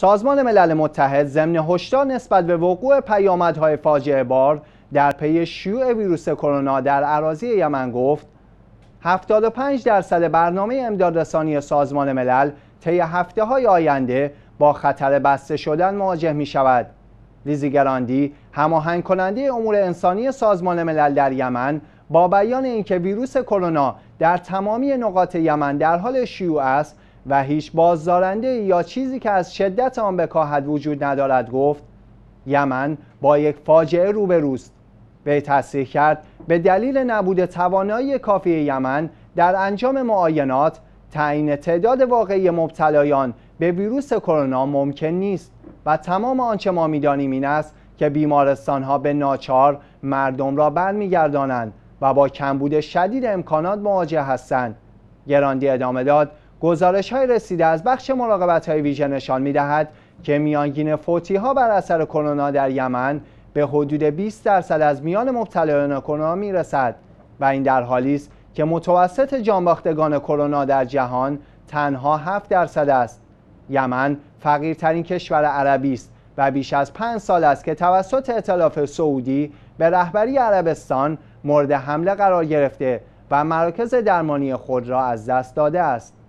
سازمان ملل متحد ضمن هشدار نسبت به وقوع پیامدهای فاجعه بار در پی شیوع ویروس کرونا در اراضی یمن گفت 75 درصد برنامه امدادرسانی سازمان ملل طی هفته های آینده با خطر بسته شدن مواجه می شود. لیزی گراندی هماهنگ کننده امور انسانی سازمان ملل در یمن با بیان اینکه ویروس کرونا در تمامی نقاط یمن در حال شیوع است و هیچ بازدارنده یا چیزی که از شدت آن بکاهد وجود ندارد گفت یمن با یک فاجعه روبروست به تصریح کرد به دلیل نبود توانایی کافی یمن در انجام معاینات تعیین تعداد واقعی مبتلایان به ویروس کرونا ممکن نیست و تمام آنچه ما میدانیم این است که بیمارستان ها به ناچار مردم را برمیگردانند و با کمبود شدید امکانات مواجه هستند گراندی ادامه داد گزارش های رسیده از بخش مراقبت های ویژه نشان می دهد که میانگین فوتی ها بر اثر کرونا در یمن به حدود 20 درصد از میان مبتلایان کرونا می رسد و این در حالی است که متوسط جانباختگان کرونا در جهان تنها 7 درصد است یمن فقیرترین کشور عربی است و بیش از 5 سال است که توسط اطلاف سعودی به رهبری عربستان مورد حمله قرار گرفته و مراکز درمانی خود را از دست داده است